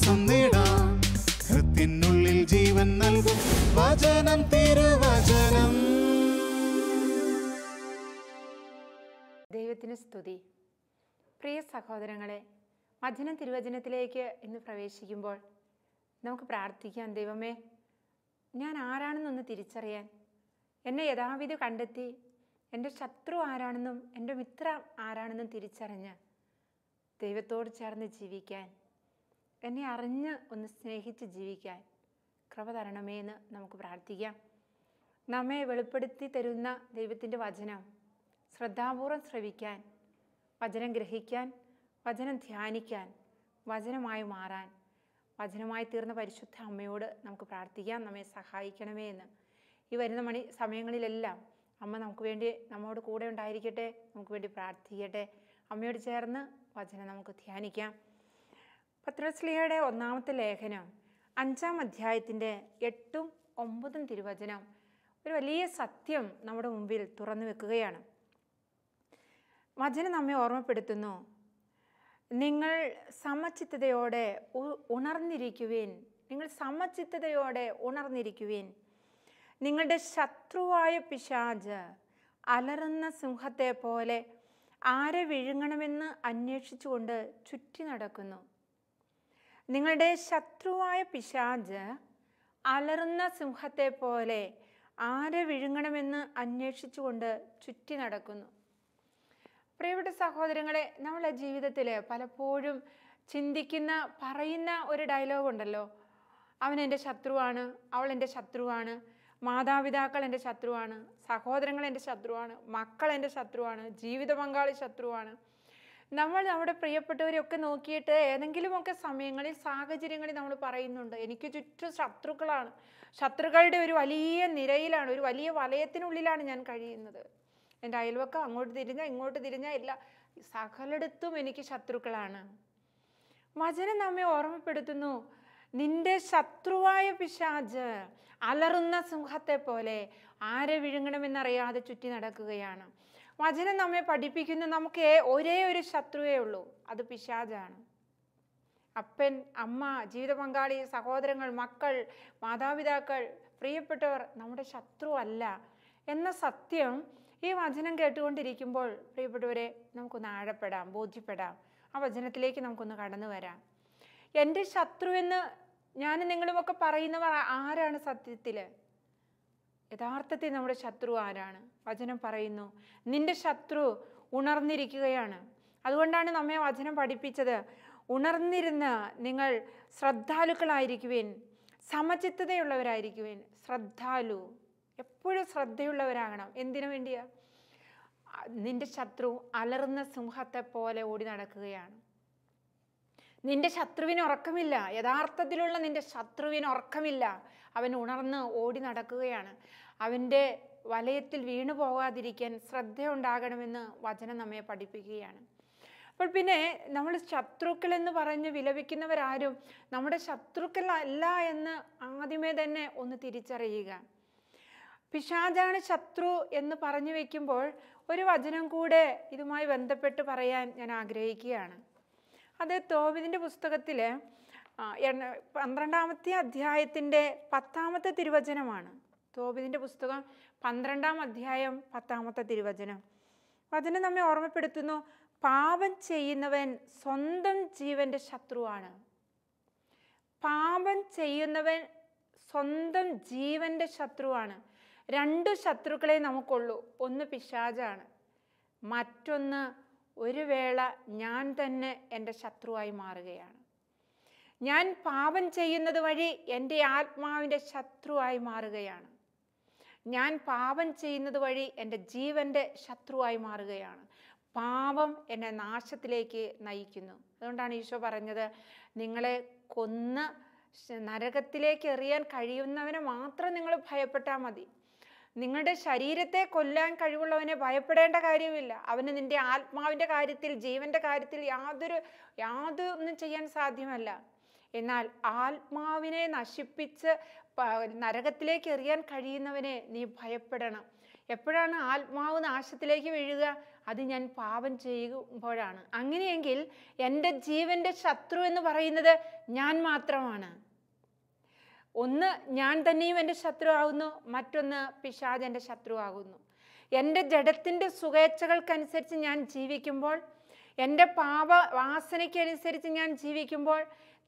ശ്വാസം നേടാം ഹൃത്തിനുള്ളിൽ ജീവൻ നൽകും വചനം തിരുവചനം ദൈവത്തിന് സ്തുതി പ്രിയ സഹോദരങ്ങളെ വചനം തിരുവചനത്തിലേക്ക് ഇന്ന് പ്രവേശിക്കുമ്പോൾ നമുക്ക് പ്രാർത്ഥിക്കാം ദൈവമേ ഞാൻ ആരാണെന്നൊന്ന് തിരിച്ചറിയാൻ എന്നെ യഥാവിധി കണ്ടെത്തി എൻ്റെ ശത്രു ആരാണെന്നും എൻ്റെ മിത്രം ആരാണെന്നും തിരിച്ചറിഞ്ഞ് ദൈവത്തോട് ചേർന്ന് ജീവിക്കാൻ എന്നെ അറിഞ്ഞ് ഒന്ന് സ്നേഹിച്ച് ജീവിക്കാൻ കൃപ തരണമേ എന്ന് നമുക്ക് പ്രാർത്ഥിക്കാം നമ്മെ വെളിപ്പെടുത്തി തരുന്ന ദൈവത്തിൻ്റെ വചനം ശ്രദ്ധാപൂർവം ശ്രവിക്കാൻ വചനം ഗ്രഹിക്കാൻ വചനം ധ്യാനിക്കാൻ വചനമായി മാറാൻ വചനമായി തീർന്ന പരിശുദ്ധ അമ്മയോട് നമുക്ക് പ്രാർത്ഥിക്കാം നമ്മെ സഹായിക്കണമേ എന്ന് ഈ വരുന്ന മണി സമയങ്ങളിലെല്ലാം അമ്മ നമുക്ക് വേണ്ടി നമ്മോട് കൂടെ ഉണ്ടായിരിക്കട്ടെ നമുക്ക് വേണ്ടി പ്രാർത്ഥിക്കട്ടെ അമ്മയോട് ചേർന്ന് വചനം നമുക്ക് ധ്യാനിക്കാം പത്രശ്ലീഹയുടെ ഒന്നാമത്തെ ലേഖനം അഞ്ചാം അധ്യായത്തിൻ്റെ എട്ടും ഒമ്പതും തിരുവചനം ഒരു വലിയ സത്യം നമ്മുടെ മുമ്പിൽ തുറന്നു വെക്കുകയാണ് വചനം നമ്മെ ഓർമ്മപ്പെടുത്തുന്നു നിങ്ങൾ സമചിത്തതയോടെ ഉണർന്നിരിക്കുവിൻ നിങ്ങൾ സമചിത്തതയോടെ ഉണർന്നിരിക്കുവിൻ നിങ്ങളുടെ ശത്രുവായ പിശാജ് അലറുന്ന സിംഹത്തെ പോലെ ആരെ വിഴുങ്ങണമെന്ന് അന്വേഷിച്ചുകൊണ്ട് ചുറ്റി നടക്കുന്നു നിങ്ങളുടെ ശത്രുവായ പിശാജ് അലറുന്ന സിംഹത്തെ പോലെ ആരെ വിഴുങ്ങണമെന്ന് അന്വേഷിച്ചുകൊണ്ട് ചുറ്റി നടക്കുന്നു പ്രിയപ്പെട്ട സഹോദരങ്ങളെ നമ്മളെ ജീവിതത്തിൽ പലപ്പോഴും ചിന്തിക്കുന്ന പറയുന്ന ഒരു ഡയലോഗ് ഉണ്ടല്ലോ അവൻ എൻ്റെ ശത്രുവാണ് അവൾ എൻ്റെ ശത്രുവാണ് മാതാപിതാക്കൾ എൻ്റെ ശത്രുവാണ് സഹോദരങ്ങൾ എൻ്റെ ശത്രുവാണ് മക്കൾ എൻ്റെ ശത്രുവാണ് ജീവിത പങ്കാളി ശത്രുവാണ് നമ്മൾ നമ്മുടെ പ്രിയപ്പെട്ടവരെയൊക്കെ നോക്കിയിട്ട് ഏതെങ്കിലുമൊക്കെ സമയങ്ങളിൽ സാഹചര്യങ്ങളിൽ നമ്മൾ പറയുന്നുണ്ട് എനിക്ക് ചുറ്റും ശത്രുക്കളാണ് ശത്രുക്കളുടെ ഒരു വലിയ നിരയിലാണ് ഒരു വലിയ വലയത്തിനുള്ളിലാണ് ഞാൻ കഴിയുന്നത് എൻ്റെ അയൽവക്കം അങ്ങോട്ട് തിരിഞ്ഞ ഇങ്ങോട്ട് തിരിഞ്ഞ ഇല്ല സകലടത്തും എനിക്ക് ശത്രുക്കളാണ് വചനം നമ്മെ ഓർമ്മപ്പെടുത്തുന്നു നിന്റെ ശത്രുവായ പിശാജ് അലറുന്ന സിംഹത്തെ പോലെ ആരെ വിഴുങ്ങണമെന്നറിയാതെ ചുറ്റി നടക്കുകയാണ് വചനം നമ്മെ പഠിപ്പിക്കുന്ന നമുക്ക് ഒരേ ഒരു ശത്രുവേ ഉള്ളൂ അത് പിശാചാണ് അപ്പൻ അമ്മ ജീവിത പങ്കാളി സഹോദരങ്ങൾ മക്കൾ മാതാപിതാക്കൾ പ്രിയപ്പെട്ടവർ നമ്മുടെ ശത്രു അല്ല എന്ന സത്യം ഈ വചനം കേട്ടുകൊണ്ടിരിക്കുമ്പോൾ പ്രിയപ്പെട്ടവരെ നമുക്കൊന്ന് ആഴപ്പെടാം ബോധ്യപ്പെടാം ആ വചനത്തിലേക്ക് നമുക്കൊന്ന് കടന്നു വരാം എൻ്റെ ശത്രുവെന്ന് ഞാൻ നിങ്ങളുമൊക്കെ പറയുന്നവർ ആരാണ് സത്യത്തിൽ യഥാർത്ഥത്തിൽ നമ്മുടെ ശത്രു ആരാണ് വചനം പറയുന്നു നിന്റെ ശത്രു ഉണർന്നിരിക്കുകയാണ് അതുകൊണ്ടാണ് നമ്മെ വചനം പഠിപ്പിച്ചത് ഉണർന്നിരുന്ന് നിങ്ങൾ ശ്രദ്ധാലുക്കളായിരിക്കുവേൻ സമചിത്തതയുള്ളവരായിരിക്കുവേൻ ശ്രദ്ധാലു എപ്പോഴും ശ്രദ്ധയുള്ളവരാകണം എന്തിനു വേണ്ടിയാ നിന്റെ ശത്രു അലർന്ന സിംഹത്തെ പോലെ ഓടി നടക്കുകയാണ് നിന്റെ ശത്രുവിന് ഉറക്കമില്ല യഥാർത്ഥത്തിലുള്ള നിന്റെ ശത്രുവിന് ഉറക്കമില്ല അവൻ ഉണർന്ന് ഓടി നടക്കുകയാണ് അവൻ്റെ വലയത്തിൽ വീണു പോകാതിരിക്കാൻ ശ്രദ്ധയുണ്ടാകണമെന്ന് വചനം നമ്മെ പഠിപ്പിക്കുകയാണ് അപ്പോൾ പിന്നെ നമ്മൾ ശത്രുക്കൾ എന്ന് പറഞ്ഞ് വിലപിക്കുന്നവരാരും നമ്മുടെ ശത്രുക്കൾ അല്ല എന്ന് ആദ്യമേ തന്നെ ഒന്ന് തിരിച്ചറിയുക പിശാചാണ് ശത്രു എന്ന് പറഞ്ഞു വയ്ക്കുമ്പോൾ ഒരു വചനം കൂടെ ഇതുമായി ബന്ധപ്പെട്ട് പറയാൻ ഞാൻ ആഗ്രഹിക്കുകയാണ് അത് തോവിതിൻ്റെ പുസ്തകത്തിൽ പന്ത്രണ്ടാമത്തെ അധ്യായത്തിൻ്റെ പത്താമത്തെ തിരുവചനമാണ് തോബിതിൻ്റെ പുസ്തകം പന്ത്രണ്ടാം അധ്യായം പത്താമത്തെ തിരുവചനം വചനം നമ്മെ ഓർമ്മപ്പെടുത്തുന്നു പാപം ചെയ്യുന്നവൻ സ്വന്തം ജീവൻ്റെ ശത്രുവാണ് പാപം ചെയ്യുന്നവൻ സ്വന്തം ജീവൻ്റെ ശത്രുവാണ് രണ്ട് ശത്രുക്കളെ നമുക്കുള്ളൂ ഒന്ന് പിശാചാണ് മറ്റൊന്ന് ഒരു വേള ഞാൻ തന്നെ എൻ്റെ ശത്രുവായി മാറുകയാണ് ഞാൻ പാപം ചെയ്യുന്നത് വഴി എൻ്റെ ആത്മാവിൻ്റെ ശത്രുവായി മാറുകയാണ് ഞാൻ പാപം ചെയ്യുന്നത് വഴി എൻ്റെ ജീവൻ്റെ ശത്രുവായി മാറുകയാണ് പാപം എന്നെ നാശത്തിലേക്ക് നയിക്കുന്നു അതുകൊണ്ടാണ് ഈശോ പറഞ്ഞത് നിങ്ങളെ കൊന്ന് നരകത്തിലേക്ക് എറിയാൻ കഴിയുന്നവനെ മാത്രം നിങ്ങൾ ഭയപ്പെട്ടാൽ മതി നിങ്ങളുടെ ശരീരത്തെ കൊല്ലാൻ കഴിവുള്ളവനെ ഭയപ്പെടേണ്ട കാര്യമില്ല അവന് നിന്റെ ആത്മാവിൻ്റെ കാര്യത്തിൽ ജീവന്റെ കാര്യത്തിൽ യാതൊരു യാതൊന്നും ചെയ്യാൻ സാധ്യമല്ല എന്നാൽ ആത്മാവിനെ നശിപ്പിച്ച് നരകത്തിലേക്ക് എറിയാൻ കഴിയുന്നവനെ നീ ഭയപ്പെടണം എപ്പോഴാണ് ആത്മാവ് നാശത്തിലേക്ക് വീഴുക അത് ഞാൻ പാപം ചെയ്യുമ്പോഴാണ് അങ്ങനെയെങ്കിൽ എൻ്റെ ജീവൻ്റെ ശത്രു എന്ന് പറയുന്നത് ഞാൻ മാത്രമാണ് ഒന്ന് ഞാൻ തന്നെയും എൻ്റെ ശത്രു ആകുന്നു മറ്റൊന്ന് പിശാജ് എൻ്റെ ശത്രു ആകുന്നു എൻ്റെ ജഡത്തിൻ്റെ സുഖേച്ഛകൾക്കനുസരിച്ച് ഞാൻ ജീവിക്കുമ്പോൾ എൻ്റെ പാപ വാസനയ്ക്കനുസരിച്ച് ഞാൻ ജീവിക്കുമ്പോൾ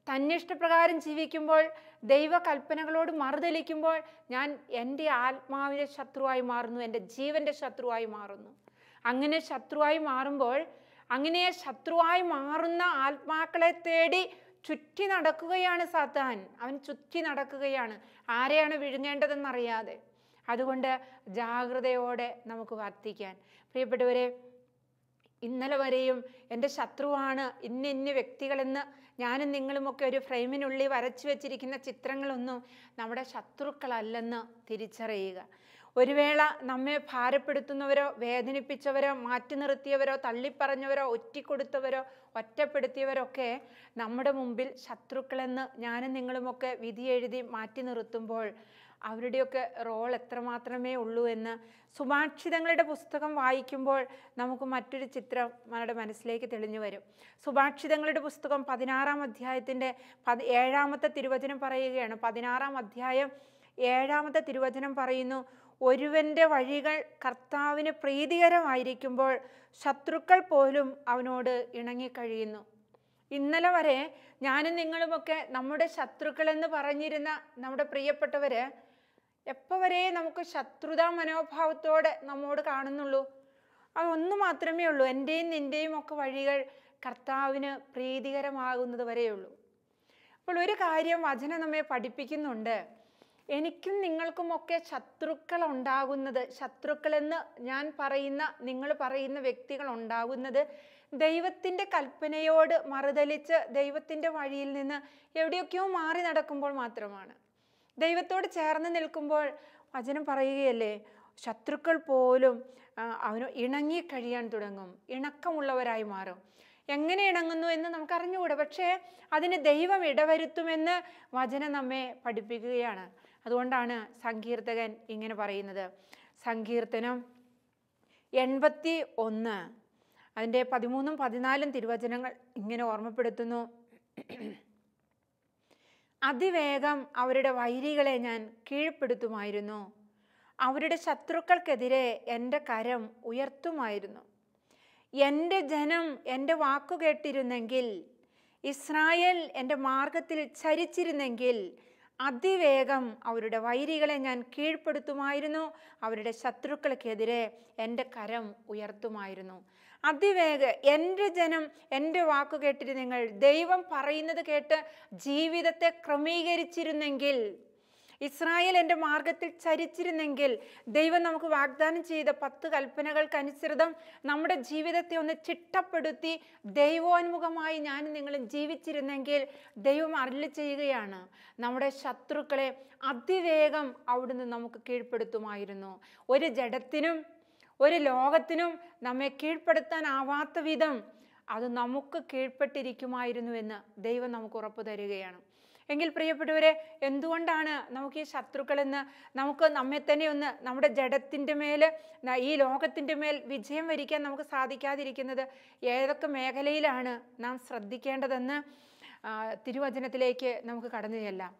തന്നിഷ്ടപ്രകാരം ജീവിക്കുമ്പോൾ ദൈവകൽപ്പനകളോട് മറുതലിക്കുമ്പോൾ ഞാൻ എൻ്റെ ആത്മാവിൻ്റെ ശത്രുവായി മാറുന്നു എൻ്റെ ജീവൻ്റെ ശത്രുവായി മാറുന്നു അങ്ങനെ ശത്രുവായി മാറുമ്പോൾ അങ്ങനെ ശത്രുവായി മാറുന്ന ആത്മാക്കളെ തേടി ചുറ്റി നടക്കുകയാണ് സാത്താൻ അവൻ ചുറ്റി നടക്കുകയാണ് ആരെയാണ് വിഴുങ്ങേണ്ടതെന്നറിയാതെ അതുകൊണ്ട് ജാഗ്രതയോടെ നമുക്ക് വർത്തിക്കാൻ പ്രിയപ്പെട്ടവരെ ഇന്നലെ വരെയും എൻ്റെ ശത്രുവാണ് ഇന്ന ഇന്ന വ്യക്തികളെന്ന് ഞാനും നിങ്ങളുമൊക്കെ ഒരു ഫ്രെയിമിനുള്ളിൽ വരച്ചു വെച്ചിരിക്കുന്ന ചിത്രങ്ങളൊന്നും നമ്മുടെ ശത്രുക്കളല്ലെന്ന് തിരിച്ചറിയുക ഒരു വേള നമ്മെ ഭാരപ്പെടുത്തുന്നവരോ വേദനിപ്പിച്ചവരോ മാറ്റി നിർത്തിയവരോ തള്ളിപ്പറഞ്ഞവരോ ഒറ്റിക്കൊടുത്തവരോ ഒറ്റപ്പെടുത്തിയവരൊക്കെ നമ്മുടെ മുമ്പിൽ ശത്രുക്കളെന്ന് ഞാനും നിങ്ങളുമൊക്കെ വിധി എഴുതി മാറ്റി നിർത്തുമ്പോൾ അവരുടെയൊക്കെ റോൾ എത്രമാത്രമേ ഉള്ളൂ എന്ന് സുഭാക്ഷിതങ്ങളുടെ പുസ്തകം വായിക്കുമ്പോൾ നമുക്ക് മറ്റൊരു ചിത്രം നമ്മുടെ മനസ്സിലേക്ക് തെളിഞ്ഞു വരും സുഭാക്ഷിതങ്ങളുടെ പുസ്തകം പതിനാറാം അധ്യായത്തിൻ്റെ പതി ഏഴാമത്തെ തിരുവചനം പറയുകയാണ് പതിനാറാം അധ്യായം ഏഴാമത്തെ തിരുവചനം പറയുന്നു ഒരുവൻ്റെ വഴികൾ കർത്താവിന് പ്രീതികരമായിരിക്കുമ്പോൾ ശത്രുക്കൾ പോലും അവനോട് ഇണങ്ങിക്കഴിയുന്നു ഇന്നലെ വരെ ഞാനും നിങ്ങളുമൊക്കെ നമ്മുടെ ശത്രുക്കളെന്ന് പറഞ്ഞിരുന്ന നമ്മുടെ പ്രിയപ്പെട്ടവർ എപ്പോൾ വരെ നമുക്ക് ശത്രുതാ മനോഭാവത്തോടെ നമ്മോട് കാണുന്നുള്ളൂ അതൊന്നു മാത്രമേ ഉള്ളൂ എൻ്റെയും നിൻ്റെയും ഒക്കെ വഴികൾ കർത്താവിന് പ്രീതികരമാകുന്നത് വരെയുള്ളൂ അപ്പോൾ ഒരു കാര്യം വചനം നമ്മെ പഠിപ്പിക്കുന്നുണ്ട് എനിക്കും നിങ്ങൾക്കുമൊക്കെ ശത്രുക്കൾ ഉണ്ടാകുന്നത് ശത്രുക്കളെന്ന് ഞാൻ പറയുന്ന നിങ്ങൾ പറയുന്ന വ്യക്തികൾ ഉണ്ടാകുന്നത് ദൈവത്തിൻ്റെ കൽപ്പനയോട് മറുതലിച്ച് ദൈവത്തിൻ്റെ വഴിയിൽ നിന്ന് എവിടെയൊക്കെയോ മാറി നടക്കുമ്പോൾ മാത്രമാണ് ദൈവത്തോട് ചേർന്ന് നിൽക്കുമ്പോൾ വചനം പറയുകയല്ലേ ശത്രുക്കൾ പോലും അവന് ഇണങ്ങി കഴിയാൻ തുടങ്ങും ഇണക്കമുള്ളവരായി മാറും എങ്ങനെ ഇണങ്ങുന്നു എന്ന് നമുക്കറിഞ്ഞുകൂടാ പക്ഷേ അതിന് ദൈവം ഇടവരുത്തുമെന്ന് വചനം നമ്മെ പഠിപ്പിക്കുകയാണ് അതുകൊണ്ടാണ് സങ്കീർത്തകൻ ഇങ്ങനെ പറയുന്നത് സങ്കീർത്തനം എൺപത്തി ഒന്ന് അതിൻ്റെ പതിമൂന്നും പതിനാലും തിരുവചനങ്ങൾ ഇങ്ങനെ ഓർമ്മപ്പെടുത്തുന്നു അതിവേഗം അവരുടെ വൈരികളെ ഞാൻ കീഴ്പ്പെടുത്തുമായിരുന്നു അവരുടെ ശത്രുക്കൾക്കെതിരെ എൻ്റെ കരം ഉയർത്തുമായിരുന്നു എൻ്റെ ജനം എൻ്റെ വാക്കുകേട്ടിരുന്നെങ്കിൽ കേട്ടിരുന്നെങ്കിൽ ഇസ്രായേൽ എൻ്റെ മാർഗത്തിൽ ചരിച്ചിരുന്നെങ്കിൽ അതിവേഗം അവരുടെ വൈരികളെ ഞാൻ കീഴ്പ്പെടുത്തുമായിരുന്നു അവരുടെ ശത്രുക്കൾക്കെതിരെ എൻ്റെ കരം ഉയർത്തുമായിരുന്നു അതിവേഗ എൻ്റെ ജനം എൻ്റെ വാക്കു കേട്ടിട്ട് നിങ്ങൾ ദൈവം പറയുന്നത് കേട്ട് ജീവിതത്തെ ക്രമീകരിച്ചിരുന്നെങ്കിൽ ഇസ്രായേൽ എൻ്റെ മാർഗത്തിൽ ചരിച്ചിരുന്നെങ്കിൽ ദൈവം നമുക്ക് വാഗ്ദാനം ചെയ്ത പത്ത് കൽപ്പനകൾക്കനുസൃതം നമ്മുടെ ജീവിതത്തെ ഒന്ന് ചിട്ടപ്പെടുത്തി ദൈവോന്മുഖമായി ഞാൻ നിങ്ങൾ ജീവിച്ചിരുന്നെങ്കിൽ ദൈവം അരളി ചെയ്യുകയാണ് നമ്മുടെ ശത്രുക്കളെ അതിവേഗം അവിടുന്ന് നമുക്ക് കീഴ്പ്പെടുത്തുമായിരുന്നു ഒരു ജഡത്തിനും ഒരു ലോകത്തിനും നമ്മെ കീഴ്പ്പെടുത്താനാവാത്ത വിധം അത് നമുക്ക് കീഴ്പ്പെട്ടിരിക്കുമായിരുന്നു എന്ന് ദൈവം നമുക്ക് ഉറപ്പ് തരികയാണ് എങ്കിൽ പ്രിയപ്പെട്ടവരെ എന്തുകൊണ്ടാണ് നമുക്ക് ഈ ശത്രുക്കളെന്ന് നമുക്ക് നമ്മെ തന്നെ ഒന്ന് നമ്മുടെ ജഡത്തിൻ്റെ മേൽ ഈ ലോകത്തിൻ്റെ മേൽ വിജയം വരിക്കാൻ നമുക്ക് സാധിക്കാതിരിക്കുന്നത് ഏതൊക്കെ മേഖലയിലാണ് നാം ശ്രദ്ധിക്കേണ്ടതെന്ന് തിരുവചനത്തിലേക്ക് നമുക്ക് കടന്നു ചെല്ലാം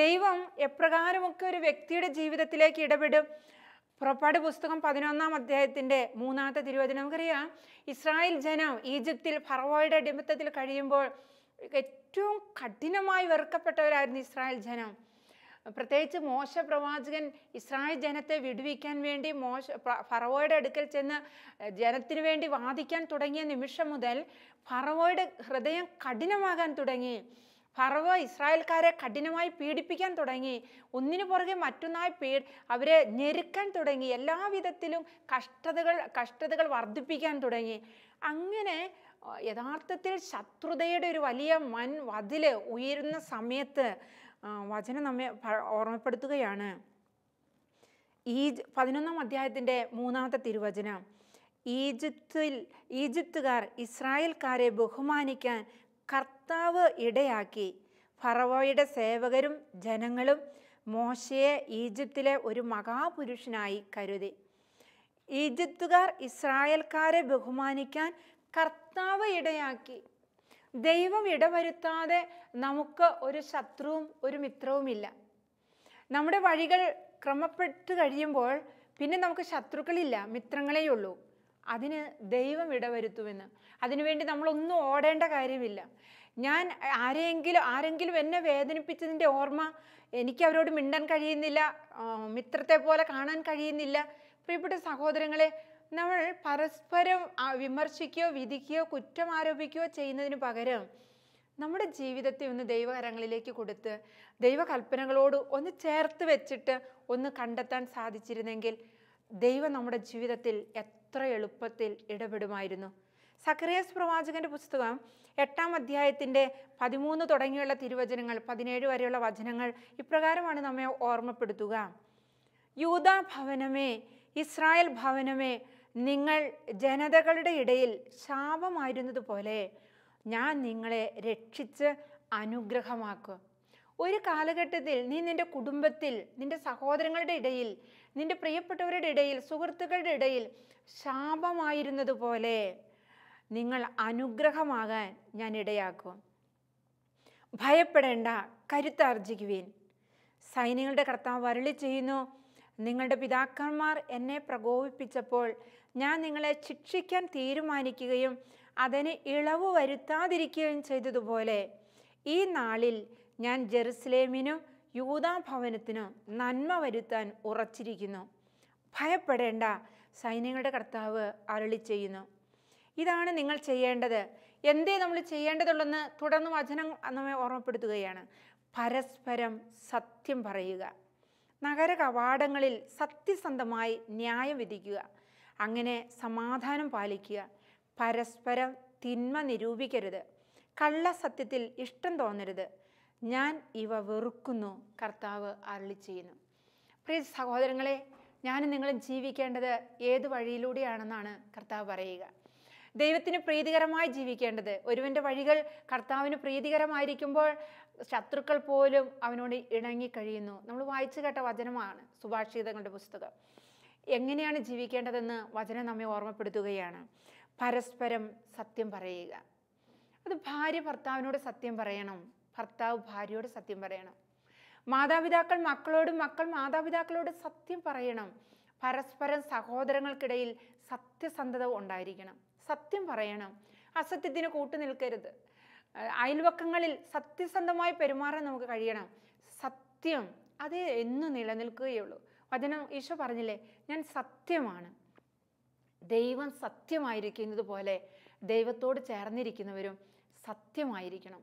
ദൈവം എപ്രകാരമൊക്കെ ഒരു വ്യക്തിയുടെ ജീവിതത്തിലേക്ക് ഇടപെടും പുറപ്പാട് പുസ്തകം പതിനൊന്നാം അധ്യായത്തിൻ്റെ മൂന്നാമത്തെ തിരുവചനം നമുക്കറിയാം ഇസ്രായേൽ ജനം ഈജിപ്തിൽ ഫറവോയുടെ അടിമത്തത്തിൽ കഴിയുമ്പോൾ ഏറ്റവും കഠിനമായി വെറുക്കപ്പെട്ടവരായിരുന്നു ഇസ്രായേൽ ജനം പ്രത്യേകിച്ച് മോശ പ്രവാചകൻ ഇസ്രായേൽ ജനത്തെ വിടുവിക്കാൻ വേണ്ടി മോശ ഫറവോയുടെ അടുക്കൽ ചെന്ന് ജനത്തിനു വേണ്ടി വാദിക്കാൻ തുടങ്ങിയ നിമിഷം മുതൽ ഫറവോയുടെ ഹൃദയം കഠിനമാകാൻ തുടങ്ങി ഫറവോ ഇസ്രായേൽക്കാരെ കഠിനമായി പീഡിപ്പിക്കാൻ തുടങ്ങി ഒന്നിനു പുറകെ മറ്റൊന്നായി പീ അവരെ ഞെരുക്കാൻ തുടങ്ങി എല്ലാവിധത്തിലും കഷ്ടതകൾ കഷ്ടതകൾ വർദ്ധിപ്പിക്കാൻ തുടങ്ങി അങ്ങനെ യഥാർത്ഥത്തിൽ ശത്രുതയുടെ ഒരു വലിയ മൻ വതില് ഉയരുന്ന സമയത്ത് വചനം നമ്മെ ഓർമ്മപ്പെടുത്തുകയാണ് ഈ പതിനൊന്നാം അധ്യായത്തിൻ്റെ മൂന്നാമത്തെ തിരുവചനം ഈജിപ്തിൽ ഈജിപ്തുകാർ ഇസ്രായേൽക്കാരെ ബഹുമാനിക്കാൻ കർത്താവ് ഇടയാക്കി ഫറവോയുടെ സേവകരും ജനങ്ങളും മോശയെ ഈജിപ്തിലെ ഒരു മഹാപുരുഷനായി കരുതി ഈജിപ്തുകാർ ഇസ്രായേൽക്കാരെ ബഹുമാനിക്കാൻ കർത്താവ് ഇടയാക്കി ദൈവം ഇടവരുത്താതെ നമുക്ക് ഒരു ശത്രുവും ഒരു മിത്രവുമില്ല നമ്മുടെ വഴികൾ ക്രമപ്പെട്ട് കഴിയുമ്പോൾ പിന്നെ നമുക്ക് ശത്രുക്കളില്ല മിത്രങ്ങളേ ഉള്ളൂ അതിന് ദൈവം ഇടവരുത്തുമെന്ന് അതിനുവേണ്ടി നമ്മളൊന്നും ഓടേണ്ട കാര്യമില്ല ഞാൻ ആരെയെങ്കിലും ആരെങ്കിലും എന്നെ വേദനിപ്പിച്ചതിൻ്റെ ഓർമ്മ എനിക്ക് അവരോട് മിണ്ടാൻ കഴിയുന്നില്ല മിത്രത്തെ പോലെ കാണാൻ കഴിയുന്നില്ല പ്രിയപ്പെട്ട സഹോദരങ്ങളെ നമ്മൾ പരസ്പരം വിമർശിക്കുകയോ വിധിക്കുകയോ കുറ്റം ആരോപിക്കുകയോ ചെയ്യുന്നതിന് പകരം നമ്മുടെ ജീവിതത്തെ ഒന്ന് ദൈവകരങ്ങളിലേക്ക് കൊടുത്ത് ദൈവകൽപ്പനകളോട് ഒന്ന് ചേർത്ത് വെച്ചിട്ട് ഒന്ന് കണ്ടെത്താൻ സാധിച്ചിരുന്നെങ്കിൽ ദൈവം നമ്മുടെ ജീവിതത്തിൽ എത്ര എളുപ്പത്തിൽ ഇടപെടുമായിരുന്നു സക്രിയസ് പ്രവാചകന്റെ പുസ്തകം എട്ടാം അധ്യായത്തിൻ്റെ പതിമൂന്ന് തുടങ്ങിയുള്ള തിരുവചനങ്ങൾ പതിനേഴ് വരെയുള്ള വചനങ്ങൾ ഇപ്രകാരമാണ് നമ്മെ ഓർമ്മപ്പെടുത്തുക യൂതാ ഭവനമേ ഇസ്രായേൽ ഭവനമേ നിങ്ങൾ ജനതകളുടെ ഇടയിൽ ശാപമായിരുന്നതുപോലെ ഞാൻ നിങ്ങളെ രക്ഷിച്ച് അനുഗ്രഹമാക്കും ഒരു കാലഘട്ടത്തിൽ നീ നിന്റെ കുടുംബത്തിൽ നിന്റെ സഹോദരങ്ങളുടെ ഇടയിൽ നിന്റെ പ്രിയപ്പെട്ടവരുടെ ഇടയിൽ സുഹൃത്തുക്കളുടെ ഇടയിൽ ശാപമായിരുന്നതുപോലെ നിങ്ങൾ അനുഗ്രഹമാകാൻ ഞാൻ ഇടയാക്കും ഭയപ്പെടേണ്ട കരുത്താർജിക്കുവീൻ സൈനികളുടെ കർത്താവ് വരളി ചെയ്യുന്നു നിങ്ങളുടെ പിതാക്കന്മാർ എന്നെ പ്രകോപിപ്പിച്ചപ്പോൾ ഞാൻ നിങ്ങളെ ശിക്ഷിക്കാൻ തീരുമാനിക്കുകയും അതിന് ഇളവ് വരുത്താതിരിക്കുകയും ചെയ്തതുപോലെ ഈ നാളിൽ ഞാൻ ജെറുസലേമിനും യൂതാഭവനത്തിനും നന്മ വരുത്താൻ ഉറച്ചിരിക്കുന്നു ഭയപ്പെടേണ്ട സൈന്യങ്ങളുടെ കർത്താവ് അരളി ചെയ്യുന്നു ഇതാണ് നിങ്ങൾ ചെയ്യേണ്ടത് എന്തേ നമ്മൾ ചെയ്യേണ്ടതുള്ളെന്ന് തുടർന്ന് വചനം നമ്മെ ഓർമ്മപ്പെടുത്തുകയാണ് പരസ്പരം സത്യം പറയുക നഗര കവാടങ്ങളിൽ സത്യസന്ധമായി ന്യായം വിധിക്കുക അങ്ങനെ സമാധാനം പാലിക്കുക പരസ്പരം തിന്മ നിരൂപിക്കരുത് കള്ളസത്യത്തിൽ ഇഷ്ടം തോന്നരുത് ഞാൻ ഇവ വെറുക്കുന്നു കർത്താവ് അരളി ചെയ്യുന്നു പ്രിയ സഹോദരങ്ങളെ ഞാൻ നിങ്ങൾ ജീവിക്കേണ്ടത് ഏത് വഴിയിലൂടെയാണെന്നാണ് കർത്താവ് പറയുക ദൈവത്തിന് പ്രീതികരമായി ജീവിക്കേണ്ടത് ഒരുവൻ്റെ വഴികൾ കർത്താവിന് പ്രീതികരമായിരിക്കുമ്പോൾ ശത്രുക്കൾ പോലും അവനോട് ഇണങ്ങി കഴിയുന്നു നമ്മൾ വായിച്ചു കേട്ട വചനമാണ് സുഭാഷിതങ്ങളുടെ പുസ്തകം എങ്ങനെയാണ് ജീവിക്കേണ്ടതെന്ന് വചനം നമ്മെ ഓർമ്മപ്പെടുത്തുകയാണ് പരസ്പരം സത്യം പറയുക അത് ഭാര്യ ഭർത്താവിനോട് സത്യം പറയണം ഭർത്താവ് ഭാര്യയോട് സത്യം പറയണം മാതാപിതാക്കൾ മക്കളോട് മക്കൾ മാതാപിതാക്കളോട് സത്യം പറയണം പരസ്പരം സഹോദരങ്ങൾക്കിടയിൽ സത്യസന്ധത ഉണ്ടായിരിക്കണം സത്യം പറയണം അസത്യത്തിന് കൂട്ടു നിൽക്കരുത് അയൽവക്കങ്ങളിൽ സത്യസന്ധമായി പെരുമാറാൻ നമുക്ക് കഴിയണം സത്യം അത് എന്നും നിലനിൽക്കുകയുള്ളൂ വചനം ഈശോ പറഞ്ഞില്ലേ ഞാൻ സത്യമാണ് ദൈവം സത്യമായിരിക്കുന്നത് പോലെ ദൈവത്തോട് ചേർന്നിരിക്കുന്നവരും സത്യമായിരിക്കണം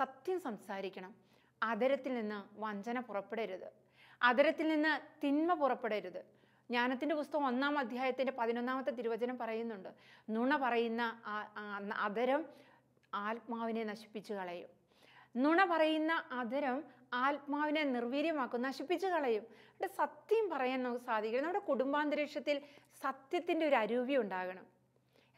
സത്യം സംസാരിക്കണം അതരത്തിൽ നിന്ന് വഞ്ചന പുറപ്പെടരുത് അതരത്തിൽ നിന്ന് തിന്മ പുറപ്പെടരുത് ജ്ഞാനത്തിൻ്റെ പുസ്തകം ഒന്നാം അധ്യായത്തിൻ്റെ പതിനൊന്നാമത്തെ തിരുവചനം പറയുന്നുണ്ട് നുണ പറയുന്ന അതരം ആത്മാവിനെ നശിപ്പിച്ചു കളയും നുണ പറയുന്ന അതരം ആത്മാവിനെ നിർവീര്യമാക്കും നശിപ്പിച്ചു കളയും എന്നിട്ട് സത്യം പറയാൻ നമുക്ക് സാധിക്കണം നമ്മുടെ കുടുംബാന്തരീക്ഷത്തിൽ സത്യത്തിൻ്റെ ഒരു അരൂപി ഉണ്ടാകണം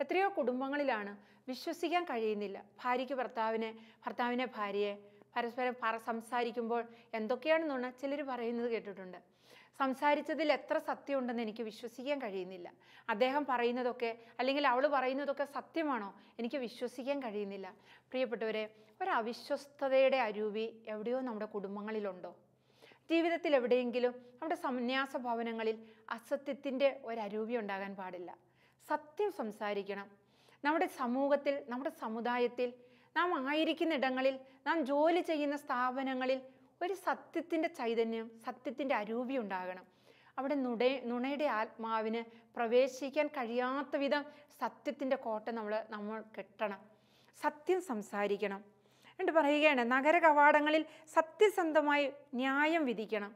എത്രയോ കുടുംബങ്ങളിലാണ് വിശ്വസിക്കാൻ കഴിയുന്നില്ല ഭാര്യയ്ക്ക് ഭർത്താവിനെ ഭർത്താവിനെ ഭാര്യയെ പരസ്പരം പറ സംസാരിക്കുമ്പോൾ എന്തൊക്കെയാണെന്നാണ് ചിലർ പറയുന്നത് കേട്ടിട്ടുണ്ട് സംസാരിച്ചതിൽ എത്ര സത്യം ഉണ്ടെന്ന് എനിക്ക് വിശ്വസിക്കാൻ കഴിയുന്നില്ല അദ്ദേഹം പറയുന്നതൊക്കെ അല്ലെങ്കിൽ അവൾ പറയുന്നതൊക്കെ സത്യമാണോ എനിക്ക് വിശ്വസിക്കാൻ കഴിയുന്നില്ല പ്രിയപ്പെട്ടവരെ ഒരവിശ്വസ്തതയുടെ അരുവി എവിടെയോ നമ്മുടെ കുടുംബങ്ങളിലുണ്ടോ ജീവിതത്തിൽ എവിടെയെങ്കിലും നമ്മുടെ സന്യാസ ഭവനങ്ങളിൽ അസത്യത്തിൻ്റെ ഒരരൂപി ഉണ്ടാകാൻ പാടില്ല സത്യം സംസാരിക്കണം നമ്മുടെ സമൂഹത്തിൽ നമ്മുടെ സമുദായത്തിൽ നാം ആയിരിക്കുന്ന ഇടങ്ങളിൽ നാം ജോലി ചെയ്യുന്ന സ്ഥാപനങ്ങളിൽ ഒരു സത്യത്തിൻ്റെ ചൈതന്യം സത്യത്തിൻ്റെ അരൂപി ഉണ്ടാകണം അവിടെ നുട നുണയുടെ ആത്മാവിന് പ്രവേശിക്കാൻ കഴിയാത്ത വിധം സത്യത്തിൻ്റെ കോട്ട നമ്മൾ നമ്മൾ കെട്ടണം സത്യം സംസാരിക്കണം എന്നിട്ട് പറയുകയാണ് നഗര കവാടങ്ങളിൽ സത്യസന്ധമായി ന്യായം വിധിക്കണം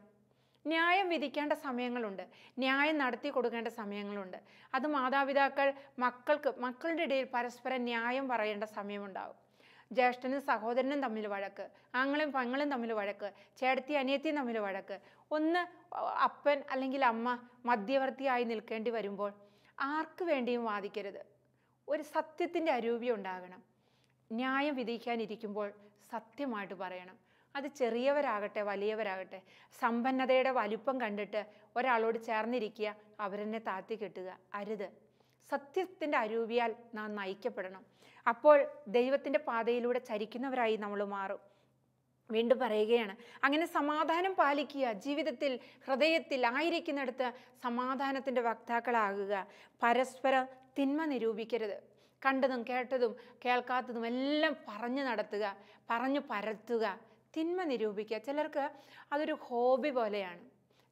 ന്യായം വിധിക്കേണ്ട സമയങ്ങളുണ്ട് ന്യായം നടത്തി കൊടുക്കേണ്ട സമയങ്ങളുണ്ട് അത് മാതാപിതാക്കൾ മക്കൾക്ക് മക്കളുടെ ഇടയിൽ പരസ്പരം ന്യായം പറയേണ്ട സമയമുണ്ടാവും ജ്യേഷ്ഠനും സഹോദരനും തമ്മിൽ വഴക്ക് ആങ്ങളും പങ്ങളും തമ്മിൽ വഴക്ക് ചേട്ടത്തി അനിയത്തിയും തമ്മിൽ വഴക്ക് ഒന്ന് അപ്പൻ അല്ലെങ്കിൽ അമ്മ മധ്യവർത്തിയായി നിൽക്കേണ്ടി വരുമ്പോൾ ആർക്ക് വേണ്ടിയും വാദിക്കരുത് ഒരു സത്യത്തിൻ്റെ അരൂപി ഉണ്ടാകണം ന്യായം വിധിക്കാനിരിക്കുമ്പോൾ സത്യമായിട്ട് പറയണം അത് ചെറിയവരാകട്ടെ വലിയവരാകട്ടെ സമ്പന്നതയുടെ വലിപ്പം കണ്ടിട്ട് ഒരാളോട് ചേർന്നിരിക്കുക അവരെന്നെ താത്തി കെട്ടുക അരുത് സത്യത്തിൻ്റെ അരൂപിയാൽ നാം നയിക്കപ്പെടണം അപ്പോൾ ദൈവത്തിൻ്റെ പാതയിലൂടെ ചരിക്കുന്നവരായി നമ്മൾ മാറും വീണ്ടും പറയുകയാണ് അങ്ങനെ സമാധാനം പാലിക്കുക ജീവിതത്തിൽ ഹൃദയത്തിൽ ആയിരിക്കുന്നിടത്ത് സമാധാനത്തിൻ്റെ വക്താക്കളാകുക പരസ്പരം തിന്മ നിരൂപിക്കരുത് കണ്ടതും കേട്ടതും കേൾക്കാത്തതും എല്ലാം പറഞ്ഞു നടത്തുക പറഞ്ഞു പരത്തുക തിന്മ നിരൂപിക്കുക ചിലർക്ക് അതൊരു ഹോബി പോലെയാണ്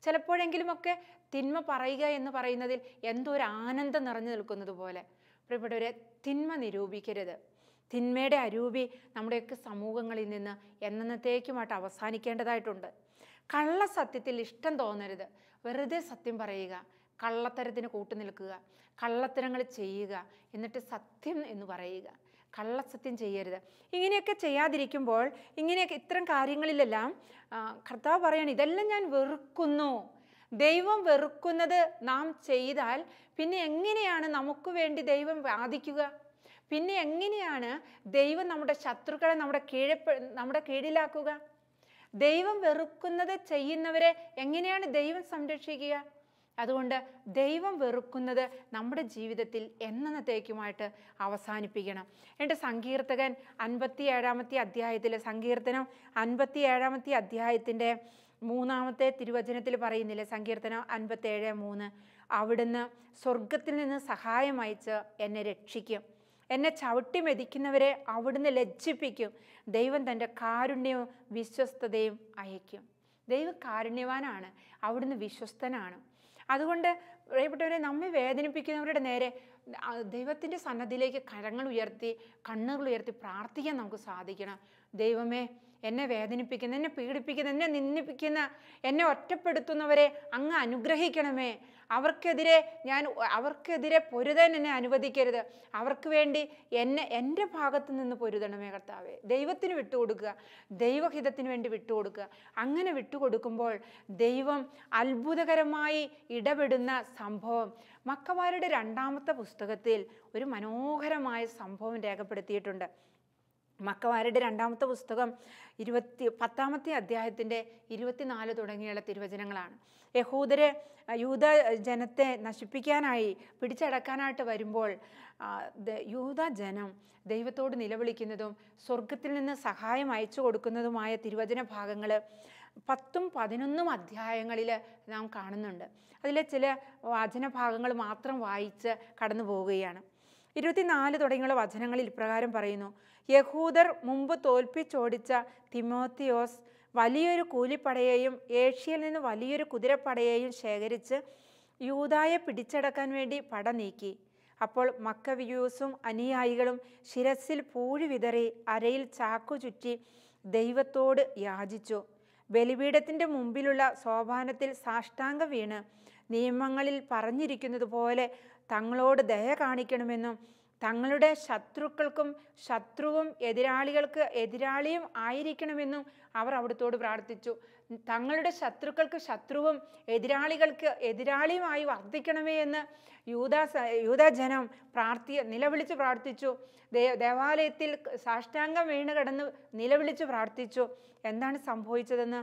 ചിലപ്പോഴെങ്കിലുമൊക്കെ തിന്മ പറയുക എന്ന് പറയുന്നതിൽ എന്തോ ഒരു ആനന്ദം നിറഞ്ഞു നിൽക്കുന്നത് പോലെ പ്രിയപ്പെട്ടവരെ തിന്മ നിരൂപിക്കരുത് തിന്മയുടെ അരൂപി നമ്മുടെയൊക്കെ സമൂഹങ്ങളിൽ നിന്ന് എന്നത്തേക്കുമായിട്ട് അവസാനിക്കേണ്ടതായിട്ടുണ്ട് കള്ള സത്യത്തിൽ ഇഷ്ടം തോന്നരുത് വെറുതെ സത്യം പറയുക കള്ളത്തരത്തിന് കൂട്ടു നിൽക്കുക കള്ളത്തരങ്ങൾ ചെയ്യുക എന്നിട്ട് സത്യം എന്ന് പറയുക കള്ളസത്യം ചെയ്യരുത് ഇങ്ങനെയൊക്കെ ചെയ്യാതിരിക്കുമ്പോൾ ഇങ്ങനെയൊക്കെ ഇത്തരം കാര്യങ്ങളിലെല്ലാം കർത്താവ് പറയാണ് ഇതെല്ലാം ഞാൻ വെറുക്കുന്നു ദൈവം വെറുക്കുന്നത് നാം ചെയ്താൽ പിന്നെ എങ്ങനെയാണ് നമുക്ക് വേണ്ടി ദൈവം വാദിക്കുക പിന്നെ എങ്ങനെയാണ് ദൈവം നമ്മുടെ ശത്രുക്കളെ നമ്മുടെ കീഴപ്പെ നമ്മുടെ കീഴിലാക്കുക ദൈവം വെറുക്കുന്നത് ചെയ്യുന്നവരെ എങ്ങനെയാണ് ദൈവം സംരക്ഷിക്കുക അതുകൊണ്ട് ദൈവം വെറുക്കുന്നത് നമ്മുടെ ജീവിതത്തിൽ എന്നത്തേക്കുമായിട്ട് അവസാനിപ്പിക്കണം എൻ്റെ സങ്കീർത്തകൻ അൻപത്തി ഏഴാമത്തെ അധ്യായത്തിലെ സങ്കീർത്തനം അൻപത്തി ഏഴാമത്തെ അധ്യായത്തിൻ്റെ മൂന്നാമത്തെ തിരുവചനത്തിൽ പറയുന്നില്ലേ സങ്കീർത്തനം അൻപത്തേഴ് മൂന്ന് അവിടുന്ന് സ്വർഗത്തിൽ നിന്ന് സഹായം അയച്ച് എന്നെ രക്ഷിക്കും എന്നെ ചവിട്ടി മെതിക്കുന്നവരെ അവിടുന്ന് ലജ്ജിപ്പിക്കും ദൈവം തൻ്റെ കാരുണ്യവും വിശ്വസ്തതയും അയക്കും ദൈവം കാരുണ്യവാനാണ് അവിടുന്ന് വിശ്വസ്തനാണ് അതുകൊണ്ട് പ്രിയപ്പെട്ടവരെ നമ്മെ വേദനിപ്പിക്കുന്നവരുടെ നേരെ ദൈവത്തിൻ്റെ സന്നദ്ധിയിലേക്ക് കരങ്ങൾ ഉയർത്തി കണ്ണുകൾ ഉയർത്തി പ്രാർത്ഥിക്കാൻ നമുക്ക് സാധിക്കണം ദൈവമേ എന്നെ വേദനിപ്പിക്കുന്ന എന്നെ പീഡിപ്പിക്കുന്ന എന്നെ നിന്ദിപ്പിക്കുന്ന എന്നെ ഒറ്റപ്പെടുത്തുന്നവരെ അങ്ങ് അനുഗ്രഹിക്കണമേ അവർക്കെതിരെ ഞാൻ അവർക്കെതിരെ പൊരുതാൻ എന്നെ അനുവദിക്കരുത് അവർക്ക് വേണ്ടി എന്നെ എൻ്റെ ഭാഗത്ത് നിന്ന് പൊരുതണമേ കർത്താവേ ദൈവത്തിന് വിട്ടുകൊടുക്കുക ദൈവഹിതത്തിന് വേണ്ടി വിട്ടുകൊടുക്കുക അങ്ങനെ വിട്ടുകൊടുക്കുമ്പോൾ ദൈവം അത്ഭുതകരമായി ഇടപെടുന്ന സംഭവം മക്കമാരുടെ രണ്ടാമത്തെ പുസ്തകത്തിൽ ഒരു മനോഹരമായ സംഭവം രേഖപ്പെടുത്തിയിട്ടുണ്ട് മക്കവാരുടെ രണ്ടാമത്തെ പുസ്തകം ഇരുപത്തി പത്താമത്തെ അധ്യായത്തിൻ്റെ ഇരുപത്തിനാല് തുടങ്ങിയുള്ള തിരുവചനങ്ങളാണ് യഹൂദരെ യൂത ജനത്തെ നശിപ്പിക്കാനായി പിടിച്ചടക്കാനായിട്ട് വരുമ്പോൾ യൂത ജനം ദൈവത്തോട് നിലവിളിക്കുന്നതും സ്വർഗത്തിൽ നിന്ന് സഹായം അയച്ചു കൊടുക്കുന്നതുമായ തിരുവചന ഭാഗങ്ങൾ പത്തും പതിനൊന്നും അധ്യായങ്ങളിൽ നാം കാണുന്നുണ്ട് അതിലെ ചില വാചന ഭാഗങ്ങൾ മാത്രം വായിച്ച് കടന്നു പോവുകയാണ് ഇരുപത്തിനാല് തുടങ്ങിയുള്ള വചനങ്ങളിൽ ഇപ്രകാരം പറയുന്നു യഹൂദർ മുമ്പ് തോൽപ്പിച്ചോടിച്ച തിമോത്തിയോസ് വലിയൊരു കൂലിപ്പടയെയും ഏഷ്യയിൽ നിന്ന് വലിയൊരു കുതിരപ്പടയെയും ശേഖരിച്ച് യൂതായെ പിടിച്ചടക്കാൻ വേണ്ടി പട നീക്കി അപ്പോൾ മക്കവിയൂസും അനുയായികളും ശിരസിൽ പൂഴി വിതറി അരയിൽ ചാക്കു ചുറ്റി ദൈവത്തോട് യാചിച്ചു ബലിപീഠത്തിൻ്റെ മുമ്പിലുള്ള സോപാനത്തിൽ സാഷ്ടാംഗം വീണ് നിയമങ്ങളിൽ പറഞ്ഞിരിക്കുന്നത് പോലെ തങ്ങളോട് ദയ കാണിക്കണമെന്നും തങ്ങളുടെ ശത്രുക്കൾക്കും ശത്രുവും എതിരാളികൾക്ക് എതിരാളിയും ആയിരിക്കണമെന്നും അവർ അവിടുത്തോട് പ്രാർത്ഥിച്ചു തങ്ങളുടെ ശത്രുക്കൾക്ക് ശത്രുവും എതിരാളികൾക്ക് എതിരാളിയുമായി വർദ്ധിക്കണമേ എന്ന് യൂത യൂതജനം പ്രാർത്ഥി നിലവിളിച്ച് പ്രാർത്ഥിച്ചു ദേവാലയത്തിൽ സാഷ്ടാംഗം വീണ് കിടന്ന് നിലവിളിച്ച് പ്രാർത്ഥിച്ചു എന്താണ് സംഭവിച്ചതെന്ന്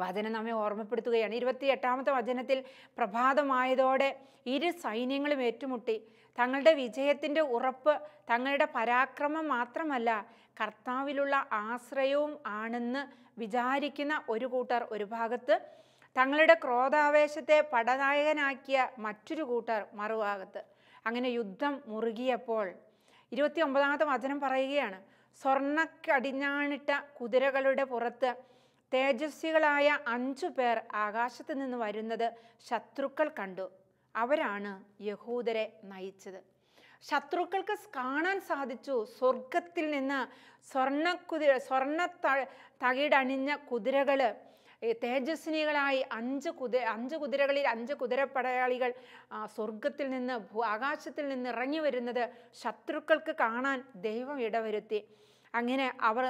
വചനം നമ്മെ ഓർമ്മപ്പെടുത്തുകയാണ് ഇരുപത്തി എട്ടാമത്തെ വചനത്തിൽ പ്രഭാതമായതോടെ ഇരു സൈന്യങ്ങളും ഏറ്റുമുട്ടി തങ്ങളുടെ വിജയത്തിൻ്റെ ഉറപ്പ് തങ്ങളുടെ പരാക്രമം മാത്രമല്ല കർത്താവിലുള്ള ആശ്രയവും ആണെന്ന് വിചാരിക്കുന്ന ഒരു കൂട്ടർ ഒരു ഭാഗത്ത് തങ്ങളുടെ ക്രോധാവേശത്തെ പടനായകനാക്കിയ മറ്റൊരു കൂട്ടർ മറുഭാഗത്ത് അങ്ങനെ യുദ്ധം മുറുകിയപ്പോൾ ഇരുപത്തി ഒമ്പതാമത്തെ വചനം പറയുകയാണ് സ്വർണ്ണക്കടിഞ്ഞാണിട്ട കുതിരകളുടെ പുറത്ത് തേജസ്വികളായ അഞ്ചു പേർ ആകാശത്ത് നിന്ന് വരുന്നത് ശത്രുക്കൾ കണ്ടു അവരാണ് യഹൂദരെ നയിച്ചത് ശത്രുക്കൾക്ക് കാണാൻ സാധിച്ചു സ്വർഗത്തിൽ നിന്ന് സ്വർണ്ണ കുതിര സ്വർണ്ണ തകിടണിഞ്ഞ കുതിരകൾ തേജസ്വിനികളായി അഞ്ച് കുതിര അഞ്ച് കുതിരകളിൽ അഞ്ച് കുതിരപ്പടയാളികൾ സ്വർഗത്തിൽ നിന്ന് ആകാശത്തിൽ നിന്ന് ഇറങ്ങി വരുന്നത് ശത്രുക്കൾക്ക് കാണാൻ ദൈവം ഇടവരുത്തി അങ്ങനെ അവർ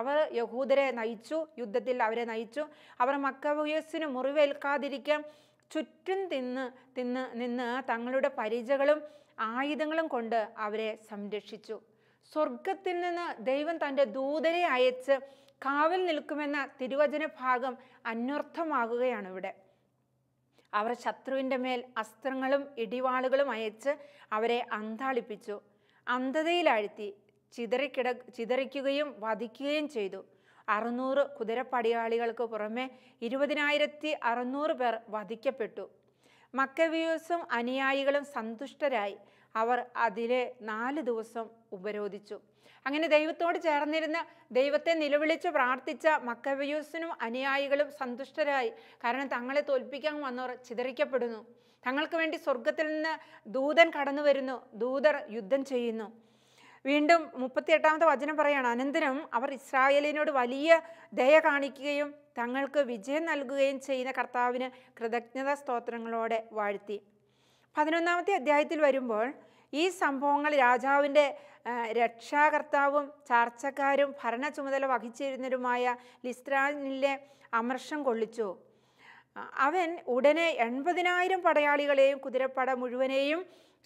അവർ യഹൂദരെ നയിച്ചു യുദ്ധത്തിൽ അവരെ നയിച്ചു അവർ മക്കവയസ്സിന് മുറിവേൽക്കാതിരിക്കാൻ ചുറ്റും തിന്ന് തിന്ന് നിന്ന് തങ്ങളുടെ പരിചകളും ആയുധങ്ങളും കൊണ്ട് അവരെ സംരക്ഷിച്ചു സ്വർഗത്തിൽ നിന്ന് ദൈവം തൻ്റെ ദൂതരെ അയച്ച് കാവൽ നിൽക്കുമെന്ന തിരുവചന ഭാഗം അന്വർത്ഥമാകുകയാണ് ഇവിടെ അവർ ശത്രുവിൻ്റെ മേൽ അസ്ത്രങ്ങളും ഇടിവാളുകളും അയച്ച് അവരെ അന്താളിപ്പിച്ചു അന്ധതയിലാഴ്ത്തി ചിതറിക്കിട ചിതറിക്കുകയും വധിക്കുകയും ചെയ്തു അറുന്നൂറ് കുതിരപ്പടയാളികൾക്ക് പുറമെ ഇരുപതിനായിരത്തി അറുന്നൂറ് പേർ വധിക്കപ്പെട്ടു മക്കവ്യൂസും അനുയായികളും സന്തുഷ്ടരായി അവർ അതിലെ നാല് ദിവസം ഉപരോധിച്ചു അങ്ങനെ ദൈവത്തോട് ചേർന്നിരുന്ന ദൈവത്തെ നിലവിളിച്ച് പ്രാർത്ഥിച്ച മക്കവ്യൂസിനും അനുയായികളും സന്തുഷ്ടരായി കാരണം തങ്ങളെ തോൽപ്പിക്കാൻ വന്നവർ ചിതറിക്കപ്പെടുന്നു തങ്ങൾക്ക് വേണ്ടി സ്വർഗത്തിൽ നിന്ന് ദൂതൻ കടന്നു വരുന്നു ദൂതർ യുദ്ധം ചെയ്യുന്നു വീണ്ടും മുപ്പത്തി എട്ടാമത്തെ വചനം പറയാണ് അനന്തരം അവർ ഇസ്രായേലിനോട് വലിയ ദയ കാണിക്കുകയും തങ്ങൾക്ക് വിജയം നൽകുകയും ചെയ്യുന്ന കർത്താവിന് കൃതജ്ഞത സ്തോത്രങ്ങളോടെ വാഴ്ത്തി പതിനൊന്നാമത്തെ അധ്യായത്തിൽ വരുമ്പോൾ ഈ സംഭവങ്ങൾ രാജാവിൻ്റെ രക്ഷാകർത്താവും ചാർച്ചക്കാരും ഭരണ ചുമതല വഹിച്ചിരുന്നതുമായ ലിസ്ത്രാനിലെ അമർഷം കൊള്ളിച്ചു അവൻ ഉടനെ എൺപതിനായിരം പടയാളികളെയും കുതിരപ്പട മുഴുവനെയും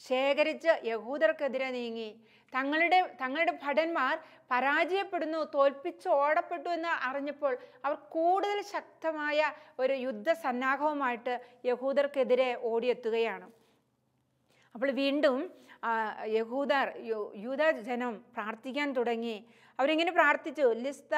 ശേഖരിച്ച് യഹൂദർക്കെതിരെ നീങ്ങി തങ്ങളുടെ തങ്ങളുടെ ഭടന്മാർ പരാജയപ്പെടുന്നു തോൽപ്പിച്ച് ഓടപ്പെട്ടു എന്ന് അറിഞ്ഞപ്പോൾ അവർ കൂടുതൽ ശക്തമായ ഒരു യുദ്ധസന്നാഹവുമായിട്ട് യഹൂദർക്കെതിരെ ഓടിയെത്തുകയാണ് അപ്പോൾ വീണ്ടും യഹൂദർ യൂത ജനം പ്രാർത്ഥിക്കാൻ തുടങ്ങി അവരിങ്ങനെ പ്രാർത്ഥിച്ചു ലിസ്ത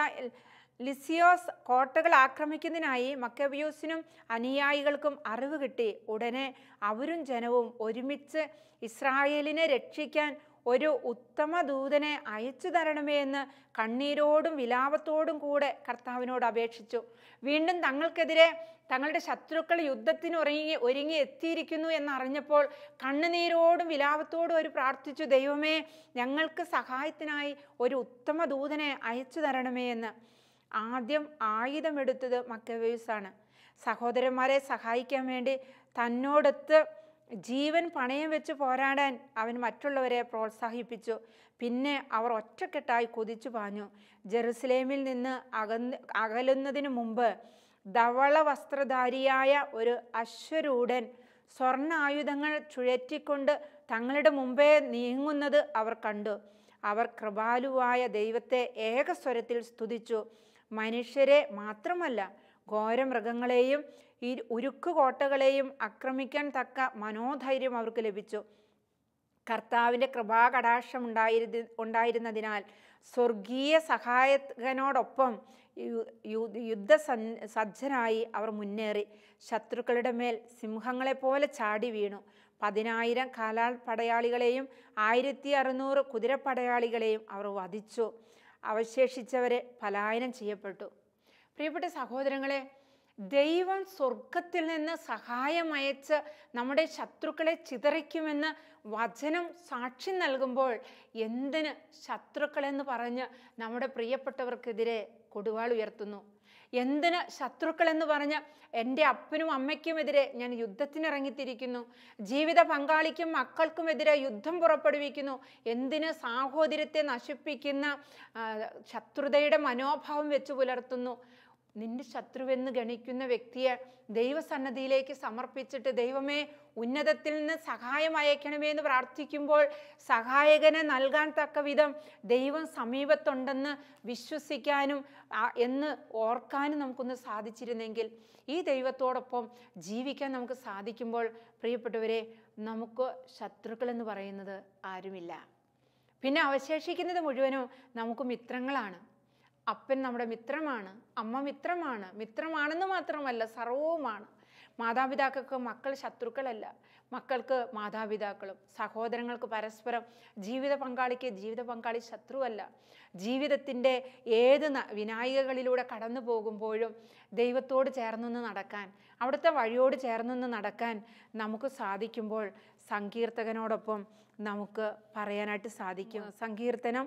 ലിസിയോസ് കോട്ടകൾ ആക്രമിക്കുന്നതിനായി മക്കബിയോസിനും അനുയായികൾക്കും അറിവ് കിട്ടി ഉടനെ അവരും ജനവും ഒരുമിച്ച് ഇസ്രായേലിനെ രക്ഷിക്കാൻ ഒരു ഉത്തമ ദൂതനെ അയച്ചു തരണമേ എന്ന് കണ്ണീരോടും വിലാപത്തോടും കൂടെ കർത്താവിനോട് അപേക്ഷിച്ചു വീണ്ടും തങ്ങൾക്കെതിരെ തങ്ങളുടെ ശത്രുക്കൾ യുദ്ധത്തിന് ഒരുങ്ങി ഒരുങ്ങി എത്തിയിരിക്കുന്നു എന്നറിഞ്ഞപ്പോൾ കണ്ണുനീരോടും വിലാപത്തോടും ഒരു പ്രാർത്ഥിച്ചു ദൈവമേ ഞങ്ങൾക്ക് സഹായത്തിനായി ഒരു ഉത്തമ ദൂതനെ അയച്ചു തരണമേ എന്ന് ആദ്യം ആയുധമെടുത്തത് മക്കവേഴ്സാണ് സഹോദരന്മാരെ സഹായിക്കാൻ വേണ്ടി തന്നോടൊത്ത് ജീവൻ പണയം വെച്ച് പോരാടാൻ അവൻ മറ്റുള്ളവരെ പ്രോത്സാഹിപ്പിച്ചു പിന്നെ അവർ ഒറ്റക്കെട്ടായി കൊതിച്ചു പാഞ്ഞു ജെറുസലേമിൽ നിന്ന് അകന്ന് അകലുന്നതിന് മുമ്പ് ധവള വസ്ത്രധാരിയായ ഒരു അശ്വരൂടൻ സ്വർണ്ണ ആയുധങ്ങൾ ചുഴറ്റിക്കൊണ്ട് തങ്ങളുടെ മുമ്പേ നീങ്ങുന്നത് അവർ കണ്ടു അവർ കൃപാലുവായ ദൈവത്തെ ഏകസ്വരത്തിൽ സ്തുതിച്ചു മനുഷ്യരെ മാത്രമല്ല ഘോരമൃഗങ്ങളെയും ഈ ഉരുക്ക് കോട്ടകളെയും ആക്രമിക്കാൻ തക്ക മനോധൈര്യം അവർക്ക് ലഭിച്ചു കർത്താവിൻ്റെ കൃപാകടാക്ഷം ഉണ്ടായിരുന്ന ഉണ്ടായിരുന്നതിനാൽ സ്വർഗീയ സഹായകനോടൊപ്പം യുദ്ധ സജ്ജനായി അവർ മുന്നേറി ശത്രുക്കളുടെ മേൽ സിംഹങ്ങളെപ്പോലെ ചാടി വീണു പതിനായിരം കാലാൾ പടയാളികളെയും ആയിരത്തി അറുന്നൂറ് കുതിരപ്പടയാളികളെയും അവർ വധിച്ചു അവശേഷിച്ചവരെ പലായനം ചെയ്യപ്പെട്ടു പ്രിയപ്പെട്ട സഹോദരങ്ങളെ ദൈവം സ്വർഗത്തിൽ നിന്ന് സഹായം അയച്ച് നമ്മുടെ ശത്രുക്കളെ ചിതറിക്കുമെന്ന് വചനം സാക്ഷി നൽകുമ്പോൾ എന്തിന് ശത്രുക്കളെന്ന് പറഞ്ഞ് നമ്മുടെ പ്രിയപ്പെട്ടവർക്കെതിരെ കൊടുവാൾ ഉയർത്തുന്നു എന്തിന് എന്ന് പറഞ്ഞ് എൻ്റെ അപ്പനും അമ്മയ്ക്കുമെതിരെ ഞാൻ യുദ്ധത്തിനിറങ്ങിത്തിരിക്കുന്നു ജീവിത പങ്കാളിക്കും മക്കൾക്കുമെതിരെ യുദ്ധം പുറപ്പെടുവിക്കുന്നു എന്തിന് സാഹോദര്യത്തെ നശിപ്പിക്കുന്ന ശത്രുതയുടെ മനോഭാവം വെച്ച് പുലർത്തുന്നു നിന്റെ ശത്രുവെന്ന് ഗണിക്കുന്ന വ്യക്തിയെ ദൈവസന്നദ്ധിയിലേക്ക് സമർപ്പിച്ചിട്ട് ദൈവമേ ഉന്നതത്തിൽ നിന്ന് സഹായം അയക്കണമേ എന്ന് പ്രാർത്ഥിക്കുമ്പോൾ സഹായകനെ നൽകാൻ തക്ക വിധം ദൈവം സമീപത്തുണ്ടെന്ന് വിശ്വസിക്കാനും എന്ന് ഓർക്കാനും നമുക്കൊന്ന് സാധിച്ചിരുന്നെങ്കിൽ ഈ ദൈവത്തോടൊപ്പം ജീവിക്കാൻ നമുക്ക് സാധിക്കുമ്പോൾ പ്രിയപ്പെട്ടവരെ നമുക്ക് ശത്രുക്കളെന്ന് പറയുന്നത് ആരുമില്ല പിന്നെ അവശേഷിക്കുന്നത് മുഴുവനും നമുക്ക് മിത്രങ്ങളാണ് അപ്പൻ നമ്മുടെ മിത്രമാണ് അമ്മ മിത്രമാണ് മിത്രമാണെന്ന് മാത്രമല്ല സർവവുമാണ് മാതാപിതാക്കൾക്ക് മക്കൾ ശത്രുക്കളല്ല മക്കൾക്ക് മാതാപിതാക്കളും സഹോദരങ്ങൾക്ക് പരസ്പരം ജീവിത പങ്കാളിക്ക് ജീവിത പങ്കാളി ശത്രുവല്ല ജീവിതത്തിൻ്റെ ഏത് വിനായികകളിലൂടെ കടന്നു പോകുമ്പോഴും ദൈവത്തോട് ചേർന്നൊന്ന് നടക്കാൻ അവിടുത്തെ വഴിയോട് ചേർന്നൊന്ന് നടക്കാൻ നമുക്ക് സാധിക്കുമ്പോൾ സങ്കീർത്തകനോടൊപ്പം നമുക്ക് പറയാനായിട്ട് സാധിക്കും സങ്കീർത്തനം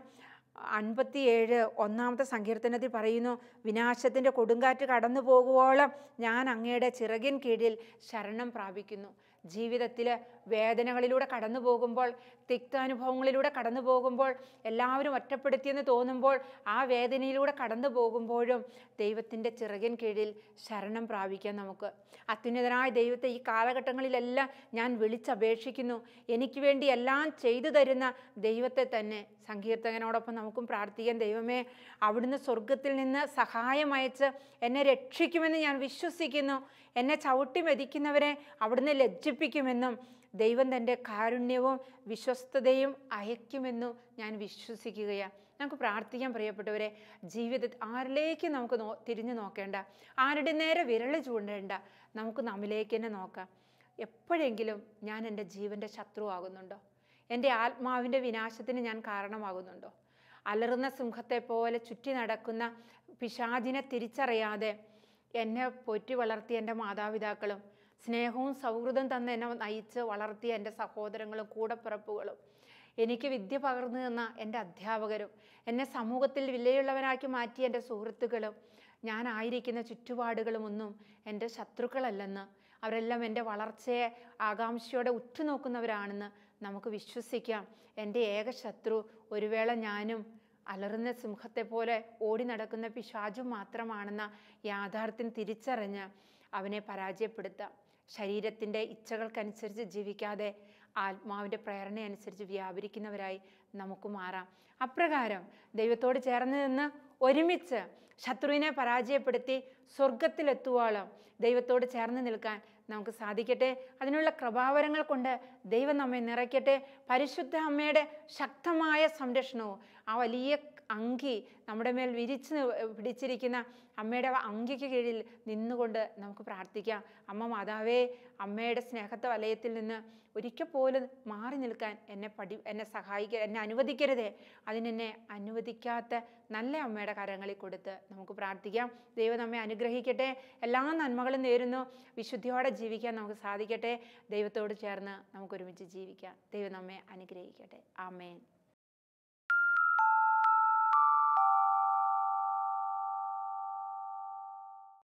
അൻപത്തിയേഴ് ഒന്നാമത്തെ സങ്കീർത്തനത്തിൽ പറയുന്നു വിനാശത്തിൻ്റെ കൊടുങ്കാറ്റ് കടന്നു പോകുവോളം ഞാൻ അങ്ങയുടെ ചിറകിൻ കീഴിൽ ശരണം പ്രാപിക്കുന്നു ജീവിതത്തിൽ വേദനകളിലൂടെ കടന്നു പോകുമ്പോൾ തിക്താനുഭവങ്ങളിലൂടെ കടന്നു പോകുമ്പോൾ എല്ലാവരും ഒറ്റപ്പെടുത്തിയെന്ന് തോന്നുമ്പോൾ ആ വേദനയിലൂടെ കടന്നു പോകുമ്പോഴും ദൈവത്തിൻ്റെ ചിറകിൻ കീഴിൽ ശരണം പ്രാപിക്കാം നമുക്ക് അത്യുന്നതനായ ദൈവത്തെ ഈ കാലഘട്ടങ്ങളിലെല്ലാം ഞാൻ വിളിച്ചപേക്ഷിക്കുന്നു എനിക്ക് വേണ്ടി എല്ലാം ചെയ്തു തരുന്ന ദൈവത്തെ തന്നെ സങ്കീർത്തകനോടൊപ്പം നമുക്കും പ്രാർത്ഥിക്കാൻ ദൈവമേ അവിടുന്ന് സ്വർഗത്തിൽ നിന്ന് സഹായം അയച്ച് എന്നെ രക്ഷിക്കുമെന്ന് ഞാൻ വിശ്വസിക്കുന്നു എന്നെ ചവിട്ടി മതിക്കുന്നവരെ അവിടുന്ന് ലജ്ജിപ്പിക്കുമെന്നും ദൈവം തൻ്റെ കാരുണ്യവും വിശ്വസ്തതയും അയക്കുമെന്നും ഞാൻ വിശ്വസിക്കുകയാണ് നമുക്ക് പ്രാർത്ഥിക്കാൻ പ്രിയപ്പെട്ടവരെ ജീവിതത്തിൽ ആരിലേക്ക് നമുക്ക് നോ തിരിഞ്ഞു നോക്കേണ്ട ആരുടെ നേരെ വിരൽ ചൂണ്ടേണ്ട നമുക്ക് നമ്മിലേക്ക് തന്നെ നോക്കാം എപ്പോഴെങ്കിലും ഞാൻ എൻ്റെ ജീവൻ്റെ ആകുന്നുണ്ടോ എൻ്റെ ആത്മാവിൻ്റെ വിനാശത്തിന് ഞാൻ കാരണമാകുന്നുണ്ടോ അലറുന്ന സിംഹത്തെ പോലെ ചുറ്റി നടക്കുന്ന പിശാചിനെ തിരിച്ചറിയാതെ എന്നെ പോറ്റി വളർത്തിയ എൻ്റെ മാതാപിതാക്കളും സ്നേഹവും സൗഹൃദം തന്ന എന്നെ നയിച്ച് വളർത്തിയ എൻ്റെ സഹോദരങ്ങളും കൂടപ്പിറപ്പുകളും എനിക്ക് വിദ്യ പകർന്നു തന്ന എൻ്റെ അധ്യാപകരും എന്നെ സമൂഹത്തിൽ വിലയുള്ളവനാക്കി മാറ്റിയ എൻ്റെ സുഹൃത്തുക്കളും ഞാനായിരിക്കുന്ന ചുറ്റുപാടുകളുമൊന്നും എൻ്റെ ശത്രുക്കളല്ലെന്ന് അവരെല്ലാം എൻ്റെ വളർച്ചയെ ആകാംക്ഷയോടെ ഉറ്റുനോക്കുന്നവരാണെന്ന് നമുക്ക് വിശ്വസിക്കാം എൻ്റെ ഏക ശത്രു ഒരു വേള ഞാനും അലറുന്ന പോലെ ഓടി നടക്കുന്ന പിശാചു മാത്രമാണെന്ന യാഥാർത്ഥ്യം തിരിച്ചറിഞ്ഞ് അവനെ പരാജയപ്പെടുത്താം ശരീരത്തിൻ്റെ ഇച്ഛകൾക്കനുസരിച്ച് ജീവിക്കാതെ ആത്മാവിൻ്റെ പ്രേരണയനുസരിച്ച് വ്യാപരിക്കുന്നവരായി നമുക്ക് മാറാം അപ്രകാരം ദൈവത്തോട് ചേർന്ന് നിന്ന് ഒരുമിച്ച് ശത്രുവിനെ പരാജയപ്പെടുത്തി സ്വർഗത്തിലെത്തുവോളം ദൈവത്തോട് ചേർന്ന് നിൽക്കാൻ നമുക്ക് സാധിക്കട്ടെ അതിനുള്ള കൃപാവരങ്ങൾ കൊണ്ട് ദൈവം നമ്മെ നിറയ്ക്കട്ടെ പരിശുദ്ധ അമ്മയുടെ ശക്തമായ സംരക്ഷണവും ആ വലിയ അങ്കി നമ്മുടെ മേൽ വിരിച്ച് പിടിച്ചിരിക്കുന്ന അമ്മയുടെ അങ്കിക്ക് കീഴിൽ നിന്നുകൊണ്ട് നമുക്ക് പ്രാർത്ഥിക്കാം അമ്മ മാതാവേ അമ്മയുടെ സ്നേഹത്തെ വലയത്തിൽ നിന്ന് ഒരിക്കൽ പോലും മാറി നിൽക്കാൻ എന്നെ പഠി എന്നെ സഹായിക്ക എന്നെ അനുവദിക്കരുതേ അതിനെന്നെ അനുവദിക്കാത്ത നല്ല അമ്മയുടെ കരങ്ങളിൽ കൊടുത്ത് നമുക്ക് പ്രാർത്ഥിക്കാം ദൈവം നമ്മെ അനുഗ്രഹിക്കട്ടെ എല്ലാ നന്മകളും നേരുന്നു വിശുദ്ധിയോടെ ജീവിക്കാൻ നമുക്ക് സാധിക്കട്ടെ ദൈവത്തോട് ചേർന്ന് നമുക്കൊരുമിച്ച് ജീവിക്കാം ദൈവം നമ്മെ അനുഗ്രഹിക്കട്ടെ ആമേൻ